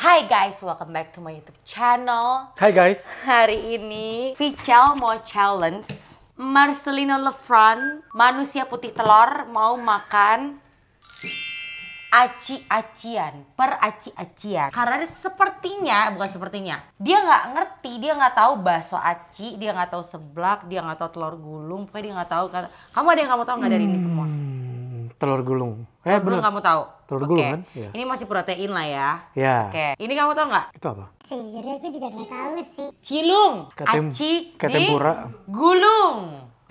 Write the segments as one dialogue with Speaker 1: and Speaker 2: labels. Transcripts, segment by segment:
Speaker 1: Hai guys, welcome back to my YouTube channel. Hai guys. Hari ini Vichel mau challenge Marcelino Lefran, manusia putih telur mau makan aci-acian, per aci-acian. Karena sepertinya, bukan sepertinya, dia nggak ngerti, dia nggak tahu bakso aci, dia nggak tahu seblak, dia nggak tahu telur gulung, pokoknya dia nggak tahu. Kamu ada yang kamu tahu nggak dari ini semua? Hmm,
Speaker 2: telur gulung. Eh, bener. kamu tahu. Telur okay. kan? Yeah. Ini
Speaker 1: masih protein lah ya. Yeah. Oke. Okay. Ini kamu tahu nggak? Itu apa? Sejujurnya aku juga nggak tahu sih. Cilung. Ketem aci ketempura. Di gulung.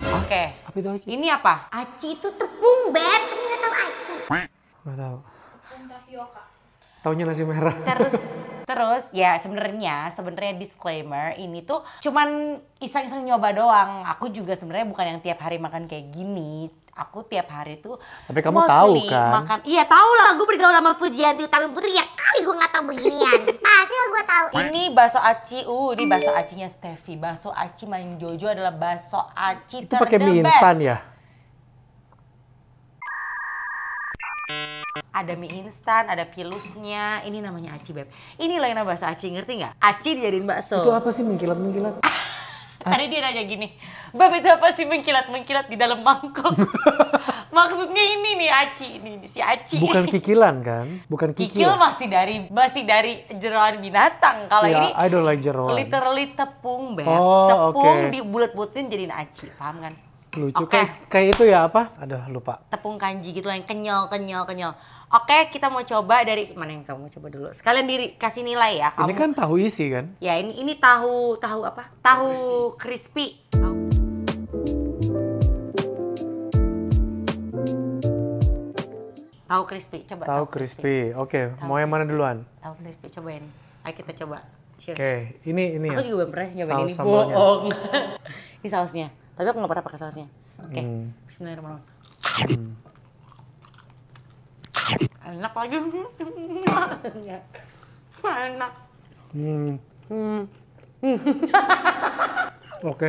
Speaker 1: Ah, Oke. Okay. Apa itu aci? Ini apa? Aci itu tepung, Beb. Kamu nggak tahu
Speaker 2: aci? Nggak tahu. Tapioka. Taunya nasi merah. Terus
Speaker 1: terus ya sebenarnya sebenarnya disclaimer ini tuh cuman iseng-iseng nyoba doang. Aku juga sebenarnya bukan yang tiap hari makan kayak gini aku tiap hari tuh tapi kamu tahu kan makan iya tahu lah gue bergaul sama Fujianti tapi Putri ya kali gue nggak tahu beginian pasti lah gue tahu ini bakso aci uh ini bakso acinya Steffi bakso aci main Jojo adalah bakso aci itu pakai mie instan ya ada mie instan, ada pilusnya. Ini namanya aci beb. ini lainnya bahasa bakso aci, ngerti nggak? Aci dijadiin bakso. Itu apa
Speaker 2: sih mengkilat-mengkilat?
Speaker 1: Tadi dia nanya gini, Beb itu apa sih mengkilat-mengkilat di dalam mangkok? Maksudnya ini nih Aci, ini si Aci. Bukan
Speaker 2: kikilan kan? Bukan kikil. Kikil masih
Speaker 1: dari masih dari jeroan binatang. Kalau yeah, ini I
Speaker 2: don't like jeroan.
Speaker 1: Literally tepung, Beb. Oh, tepung okay. dibulet-buletin jadiin Aci, paham kan?
Speaker 2: Lucu okay. kayak kayak itu ya apa? Aduh, lupa.
Speaker 1: Tepung kanji gitu lah yang kenyal kenyal kenyal. Oke, kita mau coba dari mana yang kamu coba dulu? Sekalian diri kasih nilai ya. Kamu. Ini
Speaker 2: kan tahu isi kan?
Speaker 1: Ya, ini ini tahu tahu apa? Tahu crispy. crispy. Oh. Tahu crispy, coba. Tahu crispy. crispy. Oke, okay. mau
Speaker 2: yang mana duluan?
Speaker 1: Tahu crispy, coba cobain. Ayo kita coba. Oke, okay. ini ini aku ya. Aku juga belum pernah nyobain ini. Bohong. ini sausnya. Tapi aku nggak pernah pakai sausnya. Oke, okay. hmm. Bismillahirrahmanirrahim. Hmm enak lagi iya. enak
Speaker 2: hmm. Hmm. oke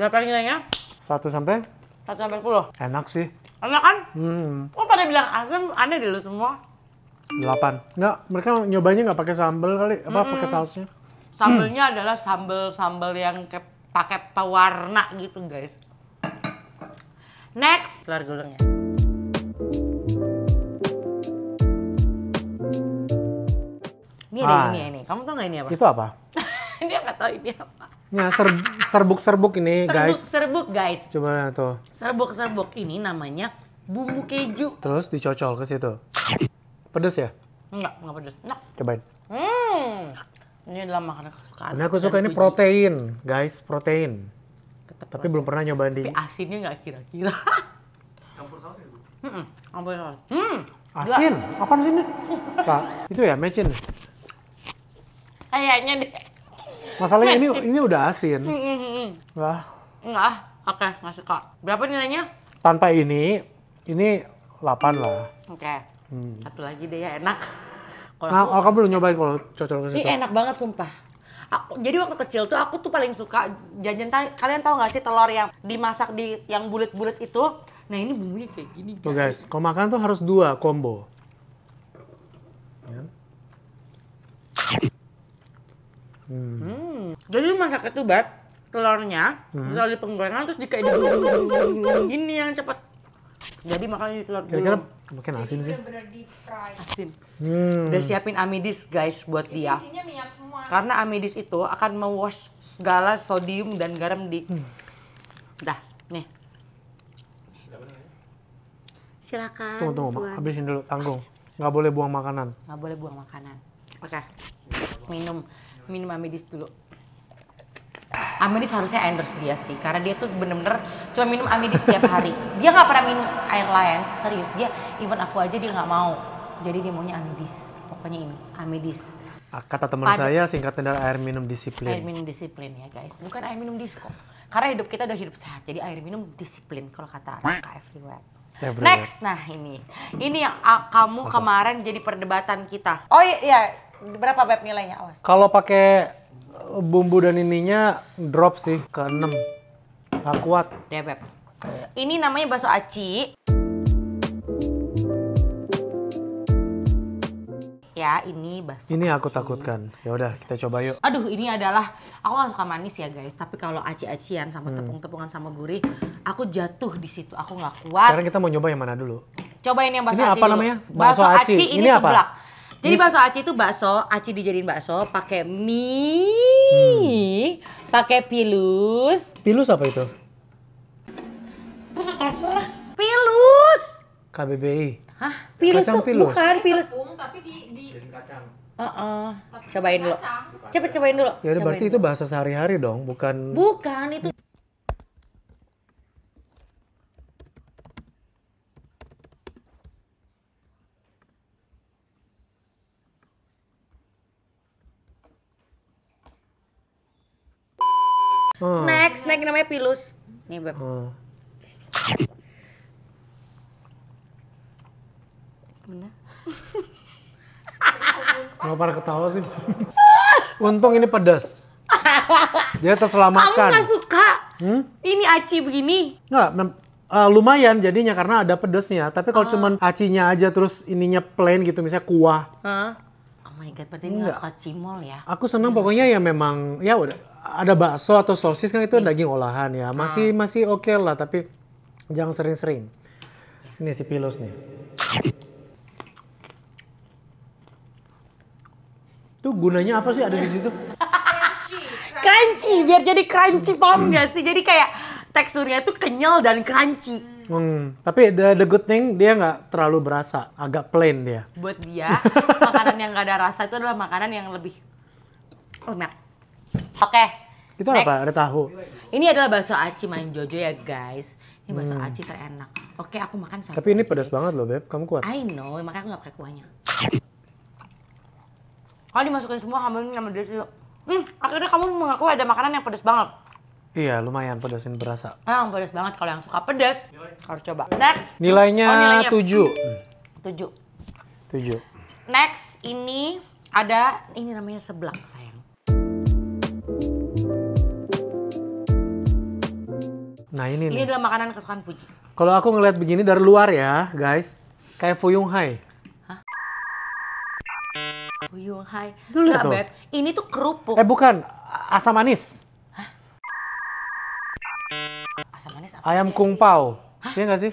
Speaker 1: berapa nilainya
Speaker 2: satu sampai satu sampai sepuluh enak sih
Speaker 1: enak kan hmm. kok pada bilang asam aneh deh lu semua delapan
Speaker 2: nggak mereka nyobanya nggak pakai sambal kali apa hmm. pakai sausnya
Speaker 1: sambelnya hmm. adalah sambel sambel yang pakai pewarna gitu guys Next. keluar gulungnya. Ini ada ah, ini ini. Kamu tau gak ini apa? Itu apa? Dia gak tau ini apa.
Speaker 2: Ya, ser serbuk-serbuk ini, serbuk, guys. Serbuk-serbuk, guys. Coba lihat tuh.
Speaker 1: Serbuk-serbuk ini namanya bumbu keju.
Speaker 2: Terus dicocol ke situ. Pedes ya?
Speaker 1: Enggak, enggak pedes. Enggak. Cobain. Hmm. Ini adalah makanan kesukaan. Nah, aku suka ini
Speaker 2: protein, guys, protein tetap tapi belum pernah nyobain. di tapi
Speaker 1: asinnya nggak kira-kira campur saus ya hmm, campur saus hmm. asin
Speaker 2: apa sih ini Kak, itu ya mecin kayaknya deh masalahnya ini ini udah asin wah
Speaker 1: enggak oke Masuk kok. berapa nilainya
Speaker 2: tanpa ini ini 8 lah oke hmm.
Speaker 1: satu lagi deh ya enak nah, aku, oh, kamu
Speaker 2: belum nyobain kalau cocok ke situ. Ini enak
Speaker 1: banget sumpah aku jadi waktu kecil tuh aku tuh paling suka jajan kalian tahu gak sih telur yang dimasak di yang bulat-bulat itu nah ini bumbunya kayak gini tuh
Speaker 2: guys kalau makan tuh harus dua combo ya. hmm.
Speaker 1: Hmm. jadi masak itu bab telurnya hmm. di penggorengan terus dikayak gini yang cepat jadi makanya telur dulu. Kira-kira mungkin asin sih. Asin. Hmm. Udah siapin amidis guys buat dia. minyak semua. Karena amidis itu akan mewash segala sodium dan garam di. Hmm. Dah, nih. Silakan. Tunggu, tunggu, buang. habisin
Speaker 2: dulu, tanggung. Gak boleh buang makanan.
Speaker 1: Gak boleh buang makanan. Oke. Minum, minum amidis dulu. Amidis harusnya endorse dia sih karena dia tuh bener-bener cuma minum Amidis setiap hari dia nggak pernah minum air lain serius dia even aku aja dia nggak mau jadi dia maunya Amidis pokoknya ini Amidis ah,
Speaker 2: kata teman saya singkatan dari air minum disiplin air minum
Speaker 1: disiplin ya guys bukan air minum disko karena hidup kita udah hidup sehat jadi air minum disiplin kalau kata Raka everywhere Everywhere. Next, nah ini, ini yang uh, kamu Masas. kemarin jadi perdebatan kita. Oh iya, iya. berapa beb nilainya awas? Kalau pakai
Speaker 2: bumbu dan ininya drop sih ke 6. Gak kuat. beb.
Speaker 1: Ini namanya bakso aci. ya ini bakso
Speaker 2: ini aku aci. takutkan ya udah kita coba yuk
Speaker 1: aduh ini adalah aku gak suka manis ya guys tapi kalau aci-acian sama hmm. tepung-tepungan sama gurih aku jatuh di situ aku nggak kuat sekarang
Speaker 2: kita mau nyoba yang mana dulu
Speaker 1: cobain yang bakso ini aci apa dulu. namanya bakso, bakso aci. aci ini, ini apa jadi bakso aci itu bakso aci dijadiin bakso pakai mie Ih, hmm. pakai pilus.
Speaker 2: Pilus apa itu?
Speaker 1: Pilus. KBBI. Hah? Pilus kacang tuh pilus. bukan pilus. tapi di, di... kacang. Uh -uh. Cobain dulu. Cepet cobain dulu. Ya berarti dulu. itu bahasa
Speaker 2: sehari-hari dong, bukan
Speaker 1: Bukan itu Hmm. Snack, snack namanya pilus. Nih, Beb. Hmm.
Speaker 2: Kenapa pada ketawa sih? Untung ini pedas. Dia terselamatkan. Kamu gak
Speaker 1: suka? Hmm? Ini aci begini?
Speaker 2: Enggak, uh, eh, lumayan jadinya karena ada pedesnya. Tapi kalau uh. cuman acinya aja terus ininya plain gitu misalnya kuah.
Speaker 1: Uh my god, berarti ini nggak suka cimol ya?
Speaker 2: Aku senang ya, pokoknya ya memang ya udah ada bakso atau sosis kan itu hmm. daging olahan ya. Ah. Masih hmm. masih oke okay lah tapi jangan sering-sering. Ini si pilosnya nih. Tuh gunanya apa sih ada di situ?
Speaker 1: crunchy, biar jadi crunchy paham gak sih? Jadi kayak teksturnya tuh kenyal dan crunchy.
Speaker 2: Hmm, tapi the, the good thing dia nggak terlalu berasa, agak plain dia.
Speaker 1: Buat dia, makanan yang nggak ada rasa itu adalah makanan yang lebih enak. Oke. Okay, itu next. apa? Ada tahu. Ini adalah bakso aci main Jojo ya guys. Ini bakso hmm. aci terenak. Oke, aku makan satu. Tapi
Speaker 2: ini pedas banget loh, Beb. Kamu kuat. I
Speaker 1: know, makanya aku nggak pakai kuahnya. Kalau dimasukin semua hamilnya sama dia sih. Hmm, akhirnya kamu mengaku ada makanan yang pedas banget.
Speaker 2: Iya, lumayan pedasin berasa.
Speaker 1: Nah, emang pedas banget kalau yang suka pedas harus coba. Next. Nilainya, oh, tujuh. Tujuh, 7. Next ini ada ini namanya seblak sayang. Nah ini Ini nih. adalah makanan kesukaan Fuji.
Speaker 2: Kalau aku ngeliat begini dari luar ya guys, kayak Fuyung Hai.
Speaker 1: Hah? Fuyung Hai. Itu lihat Ini tuh kerupuk. Eh
Speaker 2: bukan, asam manis. Ayam kung pao, Iya nggak sih?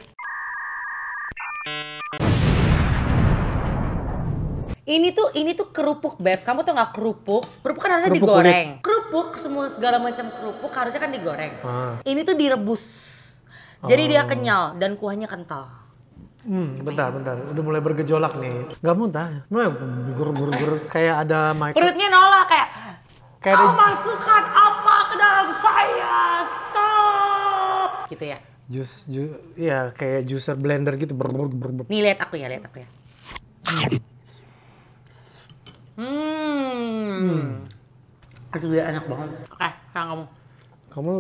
Speaker 1: Ini tuh ini tuh kerupuk beb. Kamu tuh nggak kerupuk? Kerupuk kan harusnya kerupuk digoreng. Kulit. Kerupuk semua segala macam kerupuk harusnya kan digoreng. Ah. Ini tuh direbus.
Speaker 2: Jadi oh. dia kenyal
Speaker 1: dan kuahnya kental.
Speaker 2: Hmm, bentar, bentar. Udah mulai bergejolak nih. Gak muntah. Mulai gur gur kayak ada mic. Perutnya
Speaker 1: nolak kayak. Kayak kau masukkan apa gitu ya
Speaker 2: jus jus ya kayak juicer blender gitu Brr, brr, brr, brr. nih
Speaker 1: lihat aku ya lihat aku ya hmm, itu dia enak banget oke okay, sekarang kamu
Speaker 2: kamu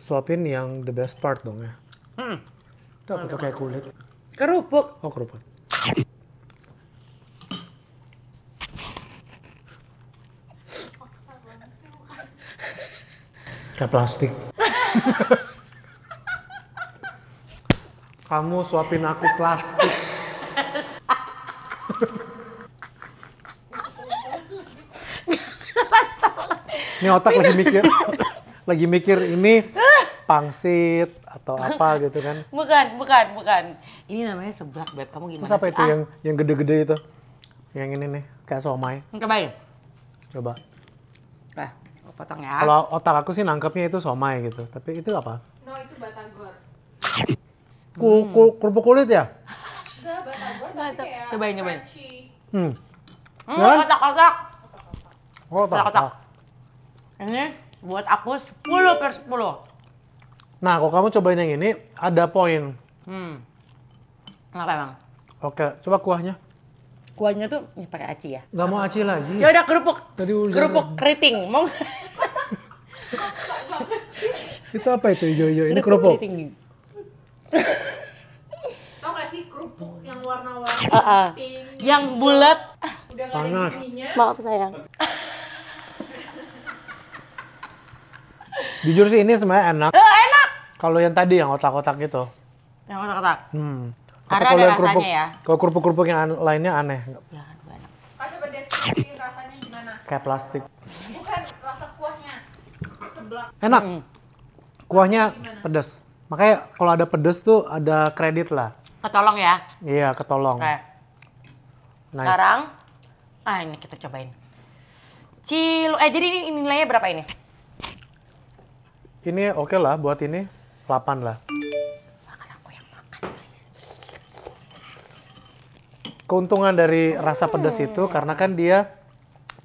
Speaker 2: suapin yang the best part dong ya hmm. itu apa tuh kayak kulit kerupuk oh kerupuk kayak plastik Kamu suapin aku plastik. Ini otak lagi mikir, lagi mikir ini pangsit atau apa gitu kan?
Speaker 1: Bukan, bukan, bukan. Ini namanya seblak, Beb. Kamu gimana Terus apa sih? itu ah? yang
Speaker 2: yang gede-gede itu? Yang ini nih, kayak somai. Cobain. Coba.
Speaker 1: Nah, potong ya. Kalau
Speaker 2: otak aku sih nangkepnya itu somai gitu, tapi itu apa?
Speaker 1: No, itu batagor.
Speaker 2: Ku, hmm. ku, kerupuk kulit ya?
Speaker 1: Enggak, batagor Cobain, cobain. Hmm. Hmm, kan? kotak-kotak. Kotak-kotak. Ini buat aku 10 per 10.
Speaker 2: Nah, kalau kamu cobain yang ini, ada poin.
Speaker 1: Hmm. Kenapa emang?
Speaker 2: Oke, coba kuahnya.
Speaker 1: Kuahnya tuh ini pakai aci ya?
Speaker 2: Gak mau aci lagi. Ya udah kerupuk. Tadi udah kerupuk
Speaker 1: keriting. Mau
Speaker 2: itu apa itu hijau-hijau? Ini kerupuk. kerupuk. Tau gak sih kerupuk yang warna warna uh -uh. Ah. pink? Yang bulat. Ah, udah gak ada giginya. Maaf sayang. Jujur sih ini sebenarnya enak. Uh, enak. Kalau yang tadi yang otak-otak gitu.
Speaker 1: Yang otak-otak. Hmm. Karena ada rasanya kerupuk, ya.
Speaker 2: Kalau kerupuk-kerupuk yang an lainnya aneh. Ya, aduh enak.
Speaker 1: Pas coba rasanya gimana? Kayak plastik. Bukan rasa kuahnya. Sebelah
Speaker 2: Enak. Mm. Kuahnya pedas. Makanya kalau ada pedes tuh ada kredit lah. Ketolong ya? Iya, ketolong. Oke. Nice. Sekarang,
Speaker 1: ah ini kita cobain. Cilu, eh jadi ini, nilainya berapa ini?
Speaker 2: Ini oke okay lah buat ini, 8 lah. Keuntungan dari rasa pedas itu hmm. karena kan dia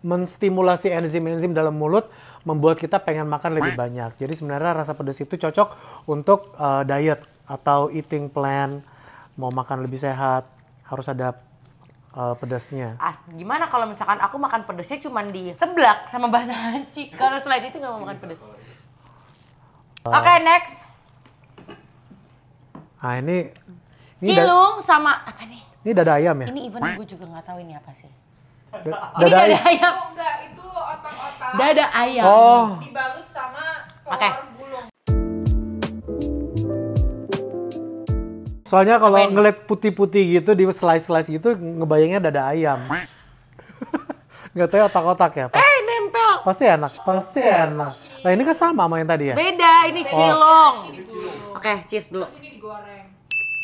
Speaker 2: menstimulasi enzim-enzim dalam mulut membuat kita pengen makan lebih banyak. Jadi sebenarnya rasa pedas itu cocok untuk uh, diet atau eating plan, mau makan lebih sehat, harus ada uh, pedasnya.
Speaker 1: Ah, gimana kalau misalkan aku makan pedasnya cuma di seblak sama bahasa hanci. Kalau selain itu nggak mau makan pedas. Uh, Oke, okay, next.
Speaker 2: Nah, ini, ini Cilung
Speaker 1: sama apa nih?
Speaker 2: Ini dada ayam ya? Ini
Speaker 1: even gue juga nggak tahu ini apa sih. Dada ini dada ayam. Oh, enggak, itu otak-otak. Dada ayam. Oh. Dibalut sama telur okay. gulung.
Speaker 2: Soalnya kalau ngeliat putih-putih gitu di slice-slice gitu ngebayangnya dada ayam. Gak tau ya otak-otak ya. eh, nempel. Pasti enak, pasti enak. Nah ini kan sama sama yang tadi ya? Beda, ini oh. cilung.
Speaker 1: Oke, okay, cheers dulu.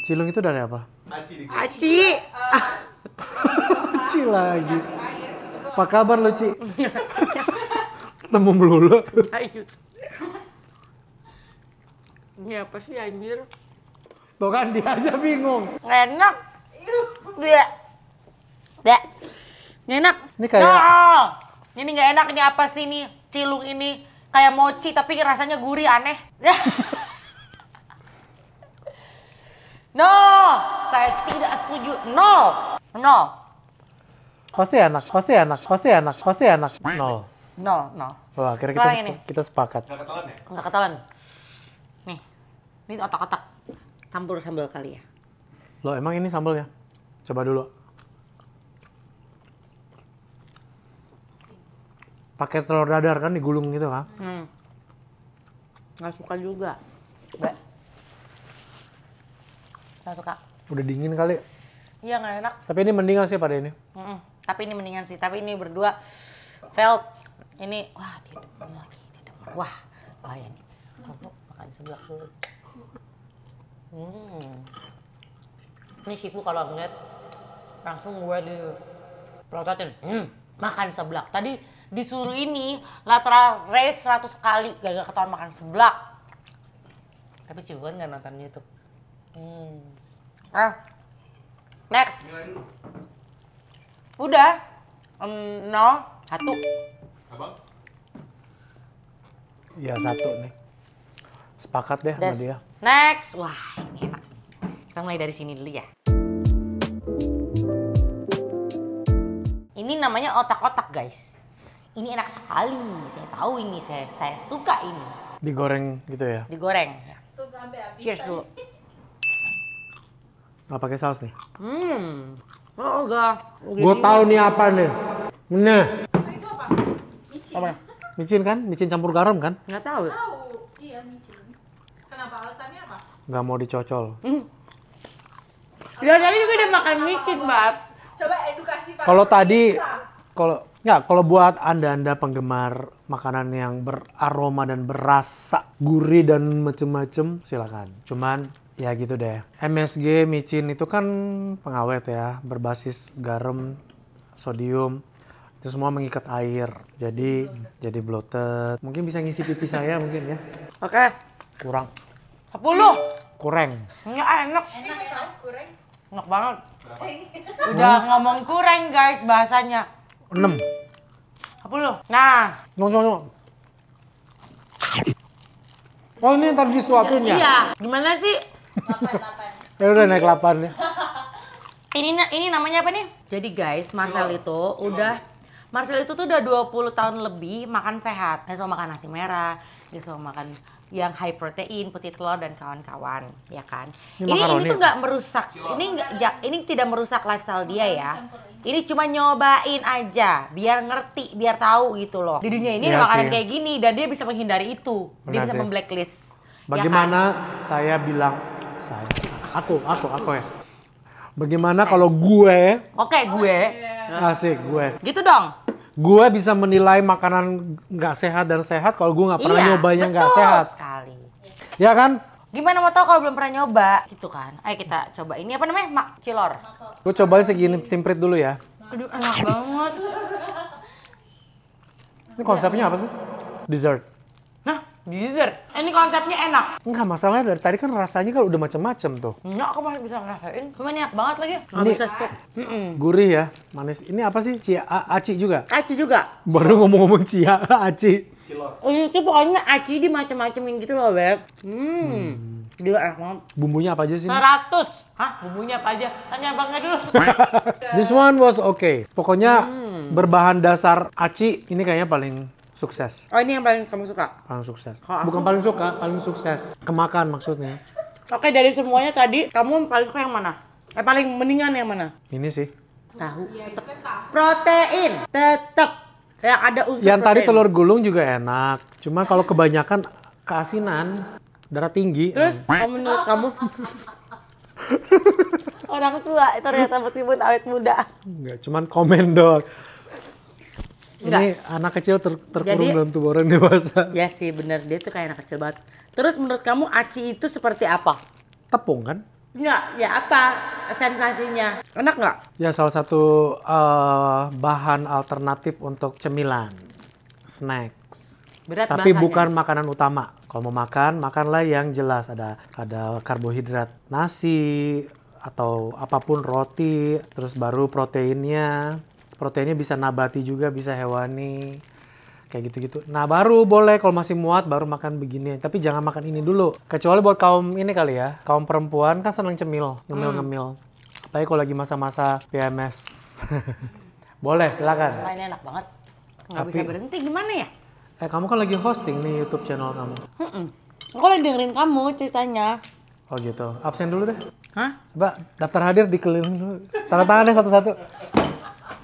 Speaker 2: Cilung itu dari apa?
Speaker 1: Aci. Aci. Aci. Eh,
Speaker 2: Luci lagi. Apa kabar Luci? Ketemu melulu.
Speaker 1: Ini apa sih anjir?
Speaker 2: Tuh kan dia aja bingung.
Speaker 1: Enak. Dia. Dia. Enak. Ini kayak. No! Ini nggak enak. Ini apa sih ini? Cilung ini kayak mochi tapi rasanya gurih aneh. No, saya tidak setuju. No. No,
Speaker 2: Pasti enak, pasti enak, pasti enak, pasti enak. No, no, no. Wah, kira kita, ini. kita sepakat. Nggak
Speaker 1: ketelan ya? Nggak ketelan. Nih, ini otak-otak. Campur sambal kali ya.
Speaker 2: Loh, emang ini sambalnya? Coba dulu. Pakai telur dadar kan digulung gitu kan?
Speaker 1: Hmm. Nggak suka juga. Gak. Nggak suka.
Speaker 2: Udah dingin kali. Iya nggak enak. Tapi ini mendingan sih pada ini.
Speaker 1: Mm -mm. Tapi ini mendingan sih. Tapi ini berdua felt ini wah dia depan lagi dia depan. Wah bahaya ini. Kamu makan sebelah dulu. Hmm. Ini siku kalau ngeliat langsung gue di pelototin. Hmm. Makan seblak. Tadi disuruh ini lateral race 100 kali gagal ketahuan makan seblak. Tapi cibukan nggak nonton YouTube. Hmm. Ah, Next. Udah. Um, nol, satu. Abang?
Speaker 2: Ya satu nih. Sepakat deh Des. sama dia.
Speaker 1: Next. Wah ini enak. Kita mulai dari sini dulu ya. Ini namanya otak-otak guys. Ini enak sekali. Saya tahu ini. Saya, saya suka ini.
Speaker 2: Digoreng gitu ya?
Speaker 1: Digoreng. Cheers dulu.
Speaker 2: Nggak pakai saus nih.
Speaker 1: Hmm. Oh, enggak. Oh, Gue tahu nih apa nih. Nah. Itu apa? Micin. Apa?
Speaker 2: Micin kan? Micin campur garam kan?
Speaker 1: Nggak tahu. Tahu. Iya, micin. Kenapa alasannya apa?
Speaker 2: Nggak mau dicocol.
Speaker 1: Hmm. Ya tadi juga udah makan micin, Mbak. Coba edukasi Pak. Kalau tadi
Speaker 2: kalau Ya, kalau buat Anda-anda penggemar makanan yang beraroma dan berasa gurih dan macem-macem, silakan. Cuman Ya gitu deh. MSG micin itu kan pengawet ya, berbasis garam, sodium. Itu semua mengikat air. Jadi bloated. jadi bloated. Mungkin bisa ngisi pipi saya mungkin ya. Oke. Okay. Kurang.
Speaker 1: 10. Kurang. Ya enak. Enak ya, kurang. Enak banget. Udah hmm? ngomong kurang guys bahasanya. 6. 10. Nah. No no no.
Speaker 2: Oh ini yang tadi disuapin ya? Iya.
Speaker 1: Gimana sih
Speaker 2: 8, 8. ya udah naik 8 ya.
Speaker 1: ini ini namanya apa nih? Jadi guys, Marcel Cuma. itu Cuma. udah Marcel itu tuh udah 20 tahun lebih makan sehat. Dia makan nasi merah, dia selalu makan yang high protein, putih telur dan kawan-kawan, ya kan? Ini ini, ini tuh ya? nggak merusak, Cuma. ini nggak ini tidak merusak lifestyle dia ya. Ini cuma nyobain aja, biar ngerti, biar tahu gitu loh. Di dunia ini ya makanan kayak gini dan dia bisa menghindari itu, Benar dia bisa memblacklist. Bagaimana
Speaker 2: ya saya bilang saya aku aku aku ya. Bagaimana kalau gue?
Speaker 1: Oke, okay, gue. Iya.
Speaker 2: Asik, gue. Gitu dong. Gue bisa menilai makanan nggak sehat dan sehat kalau gue nggak pernah iya, nyobanya nggak sehat. sekali. Ya kan?
Speaker 1: Gimana mau tau kalau belum pernah nyoba? Gitu kan. Ayo kita coba ini apa namanya? Mak cilor.
Speaker 2: Gue cobain segini simprit dulu ya.
Speaker 1: Aduh, enak banget.
Speaker 2: Ini konsepnya apa sih? Dessert.
Speaker 1: Dessert. Ini konsepnya enak.
Speaker 2: Enggak masalah dari tadi kan rasanya kalau udah macam-macam tuh.
Speaker 1: Enggak, aku masih bisa ngerasain. Cuma enak banget lagi. Enggak bisa stop. Gurih ya, manis. Ini apa sih? Cia A aci juga. Aci juga. Baru ngomong-ngomong cia aci. Cilor. tuh oh, iya, pokoknya aci di macam-macamin gitu loh, Beb. Hmm. hmm. Gila enak Bumbunya apa aja sih? 100. Hah? Bumbunya apa aja? Tanya abangnya dulu. This
Speaker 2: one was okay. Pokoknya hmm. berbahan dasar aci ini kayaknya paling Sukses.
Speaker 1: Oh ini yang paling kamu suka?
Speaker 2: Paling sukses. aku... Bukan paling suka, paling sukses. Kemakan maksudnya.
Speaker 1: Oke dari semuanya tadi kamu paling suka yang mana? Eh paling mendingan yang mana? Ini sih. Tahu. Ya, Protein. Tetap. Yang ada unsur Yang protein. tadi telur
Speaker 2: gulung juga enak. Cuma kalau kebanyakan keasinan, darah tinggi. Terus hmm. kamu menurut kamu
Speaker 1: orang tua ternyata meskipun awet muda.
Speaker 2: Enggak, cuman komen doang. Enggak. Ini anak kecil ter terkurung Jadi, dalam tubuh orang dewasa.
Speaker 1: Ya sih, benar Dia tuh kayak anak kecil banget. Terus menurut kamu aci itu seperti apa? Tepung kan? Enggak, ya apa sensasinya? Enak nggak?
Speaker 2: Ya salah satu uh, bahan alternatif untuk cemilan, snacks. Berat Tapi bahannya. bukan makanan utama. Kalau mau makan, makanlah yang jelas ada ada karbohidrat, nasi atau apapun roti, terus baru proteinnya, proteinnya bisa nabati juga bisa hewani kayak gitu-gitu. Nah baru boleh kalau masih muat baru makan begini. Tapi jangan makan ini dulu. Kecuali buat kaum ini kali ya, kaum perempuan kan seneng cemil, ngemil-ngemil. Hmm. Apalagi kalau lagi masa-masa PMS. boleh, silakan.
Speaker 1: Ini enak banget. Nggak Tapi, bisa berhenti gimana ya?
Speaker 2: Eh kamu kan lagi hosting nih YouTube channel kamu.
Speaker 1: Hmm Aku lagi dengerin kamu ceritanya.
Speaker 2: Oh gitu. Absen dulu deh. Hah? Mbak daftar hadir dikeliling dulu. Tanda tangan deh satu-satu.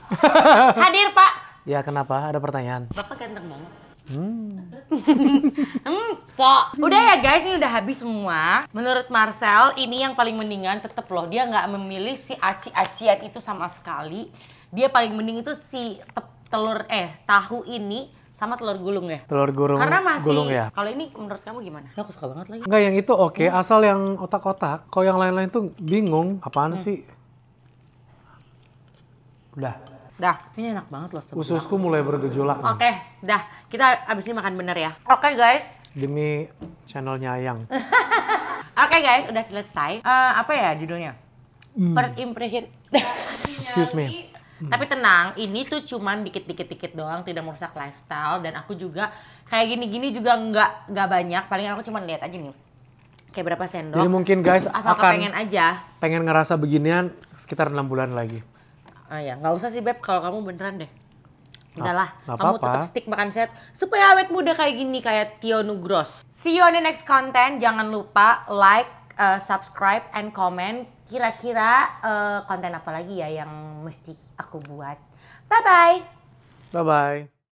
Speaker 2: Hadir, Pak. Ya, kenapa? Ada pertanyaan?
Speaker 1: Bapak ganteng banget.
Speaker 2: Hmm.
Speaker 1: hmm, so Udah ya guys, ini udah habis semua. Menurut Marcel, ini yang paling mendingan tetep loh. Dia nggak memilih si aci-acian itu sama sekali. Dia paling mending itu si telur eh tahu ini sama telur gulung ya.
Speaker 2: Telur gulung. Karena masih. Gulung ya. Kalau
Speaker 1: ini menurut kamu gimana? Ya, aku suka banget lagi. Enggak,
Speaker 2: yang itu oke. Okay. Hmm. Asal yang otak-otak. kau yang lain-lain tuh bingung. Apaan hmm. sih? Udah.
Speaker 1: Dah, ini enak banget loh. Sebenernya. Ususku
Speaker 2: mulai bergejolak. Oke,
Speaker 1: okay, dah. Kita abis ini makan bener ya. Oke okay, guys.
Speaker 2: Demi channelnya Ayang. Oke
Speaker 1: okay, guys, udah selesai. Uh, apa ya judulnya? Hmm. First impression. Excuse me. Hmm. Tapi tenang, ini tuh cuman dikit-dikit-dikit doang, tidak merusak lifestyle dan aku juga kayak gini-gini juga nggak nggak banyak. Paling aku cuman lihat aja nih kayak berapa sendok. Jadi mungkin guys asal akan pengen aja.
Speaker 2: Pengen ngerasa beginian sekitar enam bulan lagi
Speaker 1: ah ya nggak usah sih beb kalau kamu beneran deh udahlah kamu tetap stick makan set supaya awet muda kayak gini kayak Tio Nugros see you on the next content jangan lupa like uh, subscribe and comment kira-kira uh, konten apa lagi ya yang mesti aku buat bye bye
Speaker 2: bye bye